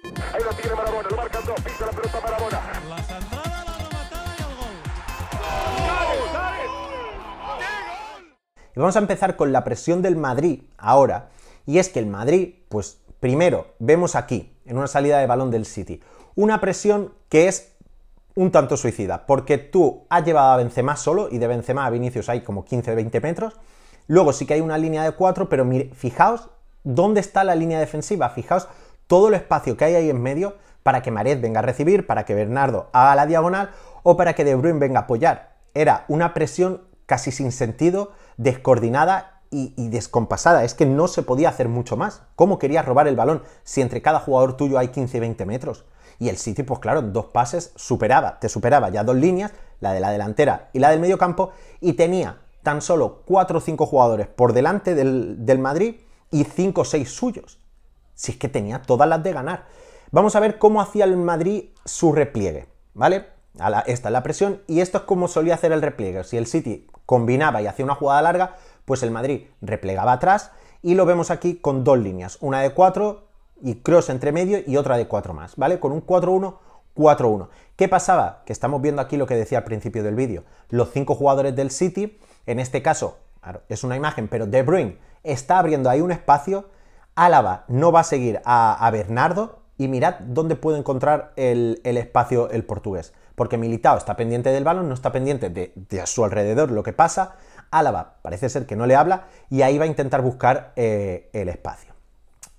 tiene la pelota La la y gol. vamos a empezar con la presión del Madrid ahora. Y es que el Madrid, pues primero, vemos aquí, en una salida de balón del City, una presión que es un tanto suicida, porque tú has llevado a Benzema solo y de Benzema a Vinicius hay como 15-20 metros. Luego sí que hay una línea de 4, pero mire, fijaos dónde está la línea defensiva, fijaos todo el espacio que hay ahí en medio para que Mared venga a recibir, para que Bernardo haga la diagonal o para que De Bruyne venga a apoyar. Era una presión casi sin sentido, descoordinada y, descompasada. Es que no se podía hacer mucho más. ¿Cómo querías robar el balón si entre cada jugador tuyo hay 15-20 metros? Y el City, pues claro, dos pases superaba, te superaba ya dos líneas, la de la delantera y la del medio campo, y tenía tan solo 4 o 5 jugadores por delante del, del Madrid y 5 o 6 suyos si es que tenía todas las de ganar. Vamos a ver cómo hacía el Madrid su repliegue, ¿vale? esta es la presión y esto es como solía hacer el repliegue. Si el City combinaba y hacía una jugada larga, pues el Madrid replegaba atrás y lo vemos aquí con dos líneas, una de 4 y cross entre medio y otra de 4 más, ¿vale? Con un 4-1, 4-1. ¿Qué pasaba? Que estamos viendo aquí lo que decía al principio del vídeo. Los cinco jugadores del City, en este caso, es una imagen, pero De Bruyne está abriendo ahí un espacio Álava no va a seguir a, Bernardo y mirad dónde puede encontrar el, espacio el portugués. Porque Militao está pendiente del balón, no está pendiente de, a su alrededor lo que pasa. Álava parece ser que no le habla y ahí va a intentar buscar eh, el espacio.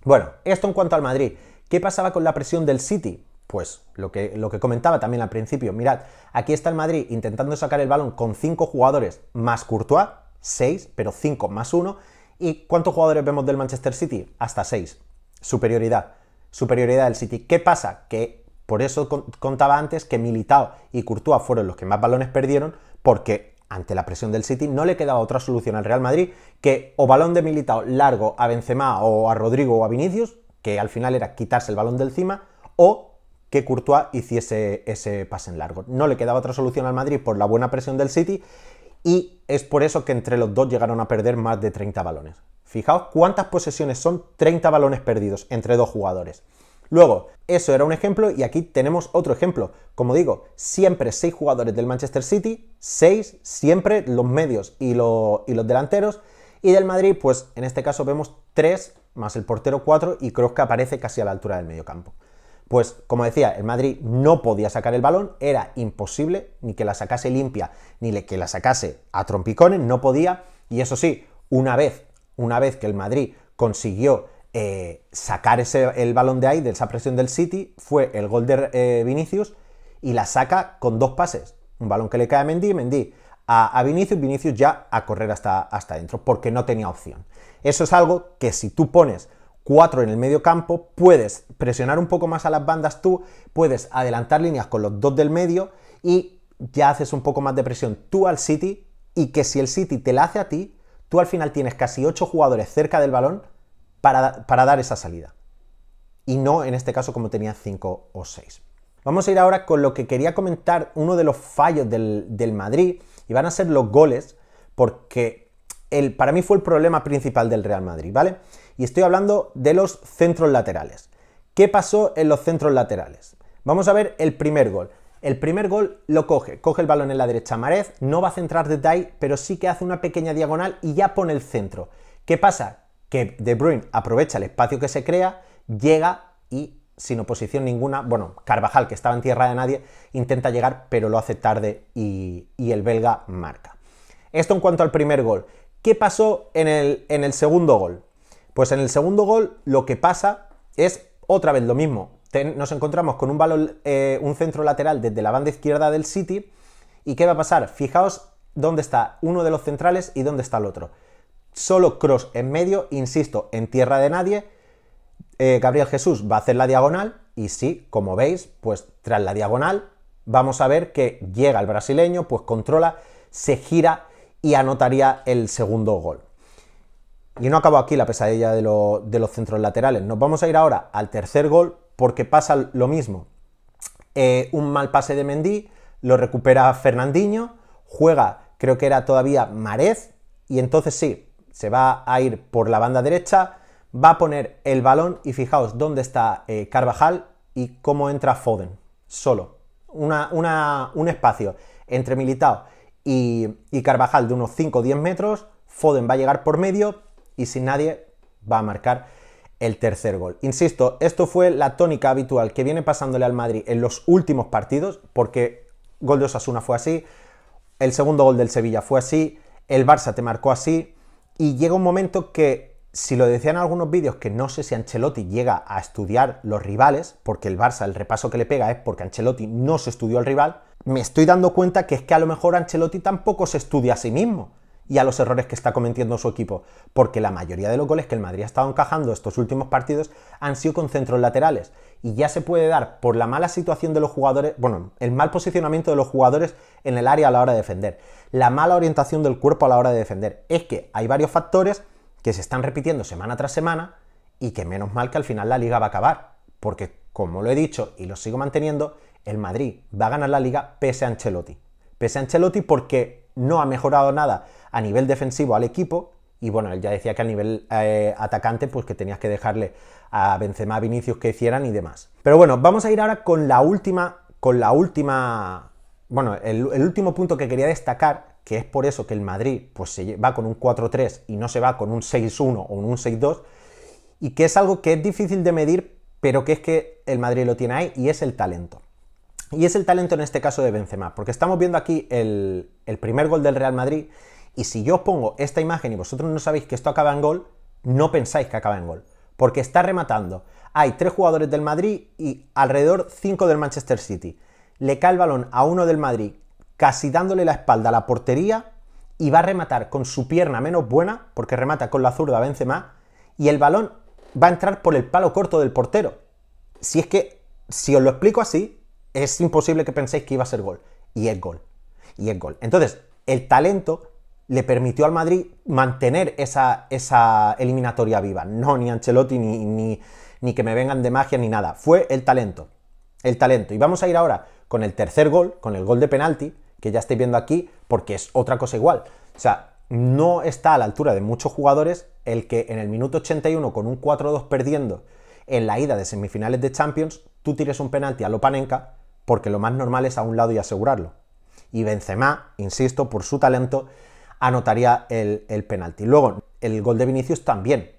Bueno, esto en cuanto al Madrid. ¿Qué pasaba con la presión del City? Pues lo que, lo que comentaba también al principio. Mirad, aquí está el Madrid intentando sacar el balón con cinco jugadores más Courtois, seis, pero cinco más uno, ¿Y cuántos jugadores vemos del Manchester City? Hasta 6. Superioridad. Superioridad del City. ¿Qué pasa? Que por eso contaba antes que Militao y Courtois fueron los que más balones perdieron porque ante la presión del City no le quedaba otra solución al Real Madrid que o balón de Militao largo a Benzema o a Rodrigo o a Vinicius, que al final era quitarse el balón del Cima, o que Courtois hiciese ese pase en largo. No le quedaba otra solución al Madrid por la buena presión del City y es por eso que entre los dos llegaron a perder más de 30 balones. Fijaos cuántas posesiones son 30 balones perdidos entre dos jugadores. Luego, eso era un ejemplo y aquí tenemos otro ejemplo. Como digo, siempre seis jugadores del Manchester City, 6 siempre los medios y, los delanteros. Y del Madrid, pues en este caso vemos 3 más el portero 4 y creo que aparece casi a la altura del medio campo. Pues como decía, el Madrid no podía sacar el balón, era imposible ni que la sacase limpia, ni que la sacase a trompicones, no podía. Y eso sí, una vez, una vez que el Madrid consiguió eh, sacar ese, el balón de ahí, de esa presión del City, fue el gol de eh, Vinicius y la saca con dos pases. Un balón que le cae a Mendy, Mendy a, a Vinicius, Vinicius ya a correr hasta, hasta dentro, porque no tenía opción. Eso es algo que si tú pones cuatro en el medio campo, puedes presionar un poco más a las bandas tú, puedes adelantar líneas con los dos del medio y ya haces un poco más de presión tú al City y que si el City te la hace a ti, tú al final tienes casi 8 jugadores cerca del balón para, dar esa salida. Y no en este caso como tenía 5 o 6. Vamos a ir ahora con lo que quería comentar, uno de los fallos del, del Madrid, y van a ser los goles, porque para mí fue el problema principal del Real Madrid, ¿vale? Y estoy hablando de los centros laterales. ¿Qué pasó en los centros laterales? Vamos a ver el primer gol. El primer gol lo coge, coge el balón en la derecha Marez, no va a centrar de ahí, pero sí que hace una pequeña diagonal y ya pone el centro. ¿Qué pasa? Que De Bruyne aprovecha el espacio que se crea, llega y sin oposición ninguna, bueno, Carvajal, que estaba en tierra de nadie, intenta llegar, pero lo hace tarde y el belga marca. Esto en cuanto al primer gol. ¿Qué pasó en el, en el segundo gol? Pues en el segundo gol lo que pasa es otra vez lo mismo. nos encontramos con un, balón, eh, un centro lateral desde la banda izquierda del City. ¿Y qué va a pasar? Fijaos dónde está uno de los centrales y dónde está el otro. Solo cross en medio, insisto, en tierra de nadie. Eh, Gabriel Jesús va a hacer la diagonal y sí, como veis, pues tras la diagonal vamos a ver que llega el brasileño, pues controla, se gira, y anotaría el segundo gol. Y no acabo aquí la pesadilla de, los centros laterales. Nos vamos a ir ahora al tercer gol porque pasa lo mismo. Eh, un mal pase de Mendy, lo recupera Fernandinho, juega, creo que era todavía Marez, y entonces sí, se va a ir por la banda derecha, va a poner el balón y fijaos dónde está eh, Carvajal y cómo entra Foden, solo. un espacio entre Militao y, Carvajal de unos 5 o 10 metros, Foden va a llegar por medio y sin nadie va a marcar el tercer gol. Insisto, esto fue la tónica habitual que viene pasándole al Madrid en los últimos partidos, porque gol de Osasuna fue así, el segundo gol del Sevilla fue así, el Barça te marcó así, y llega un momento que si lo decían en algunos vídeos que no sé si Ancelotti llega a estudiar los rivales, porque el Barça el repaso que le pega es porque Ancelotti no se estudió al rival, me estoy dando cuenta que es que a lo mejor Ancelotti tampoco se estudia a sí mismo y a los errores que está cometiendo su equipo, porque la mayoría de los goles que el Madrid ha estado encajando estos últimos partidos han sido con centros laterales y ya se puede dar por la mala situación de los jugadores, bueno, el mal posicionamiento de los jugadores en el área a la hora de defender, la mala orientación del cuerpo a la hora de defender. Es que hay varios factores que se están repitiendo semana tras semana y que menos mal que al final la liga va a acabar, porque como lo he dicho y lo sigo manteniendo, el Madrid va a ganar la liga pese a Ancelotti. Pese a Ancelotti porque no ha mejorado nada a nivel defensivo al equipo y bueno, él ya decía que a nivel eh, atacante pues que tenías que dejarle a Benzema, Vinicius que hicieran y demás. Pero bueno, vamos a ir ahora con la última, con la última, bueno, el último punto que quería destacar que es por eso que el Madrid pues, se va con un 4-3 y no se va con un 6-1 o un 6-2, y que es algo que es difícil de medir, pero que es que el Madrid lo tiene ahí y es el talento. Y es el talento en este caso de Benzema, porque estamos viendo aquí el, el primer gol del Real Madrid, y si yo os pongo esta imagen y vosotros no sabéis que esto acaba en gol, no pensáis que acaba en gol, porque está rematando. Hay tres jugadores del Madrid y alrededor cinco del Manchester City. Le cae el balón a uno del Madrid casi dándole la espalda a la portería y va a rematar con su pierna menos buena, porque remata con la zurda vence más, y el balón va a entrar por el palo corto del portero. Si es que, si os lo explico así, es imposible que penséis que iba a ser gol. Y es gol. Y es gol. Entonces, el talento le permitió al Madrid mantener esa, esa eliminatoria viva. No, ni Ancelotti, ni, ni que me vengan de magia, ni nada. Fue el talento. El talento. Y vamos a ir ahora con el tercer gol, con el gol de penalti, que ya estáis viendo aquí, porque es otra cosa igual. O sea, no está a la altura de muchos jugadores el que en el minuto 81 con un 4-2 perdiendo en la ida de semifinales de Champions, tú tires un penalti a Lopanenka, porque lo más normal es a un lado y asegurarlo. Y Benzema, insisto, por su talento, anotaría el, penalti. Luego, el gol de Vinicius también,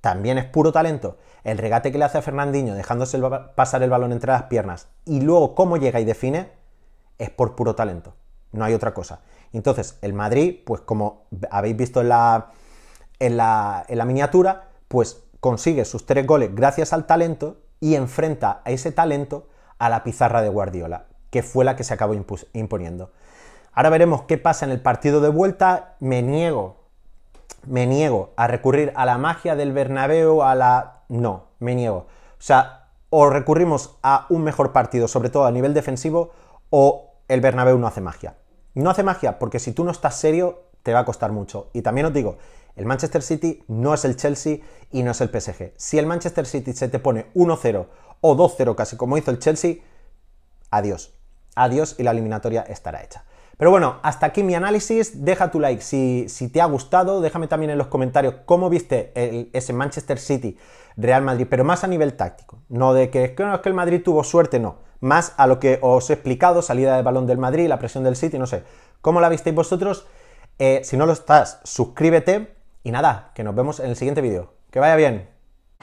también es puro talento. El regate que le hace a Fernandinho dejándose pasar el balón entre las piernas y luego cómo llega y define es por puro talento no hay otra cosa. Entonces, el Madrid, pues como habéis visto en la, en la, miniatura, pues consigue sus tres goles gracias al talento y enfrenta a ese talento a la pizarra de Guardiola, que fue la que se acabó imponiendo. Ahora veremos qué pasa en el partido de vuelta. Me niego, me niego a recurrir a la magia del Bernabéu, a la... No, me niego. O sea, o recurrimos a un mejor partido, sobre todo a nivel defensivo, o el Bernabéu no hace magia. No hace magia, porque si tú no estás serio, te va a costar mucho. Y también os digo, el Manchester City no es el Chelsea y no es el PSG. Si el Manchester City se te pone 1-0 o 2-0 casi como hizo el Chelsea, adiós. Adiós y la eliminatoria estará hecha. Pero bueno, hasta aquí mi análisis. Deja tu like si, te ha gustado. Déjame también en los comentarios cómo viste ese Manchester City Real Madrid, pero más a nivel táctico. No de que, es que el Madrid tuvo suerte, no más a lo que os he explicado, salida del balón del Madrid, la presión del City, no sé. ¿Cómo la visteis vosotros? Eh, si no lo estás, suscríbete y nada, que nos vemos en el siguiente vídeo. Que vaya bien.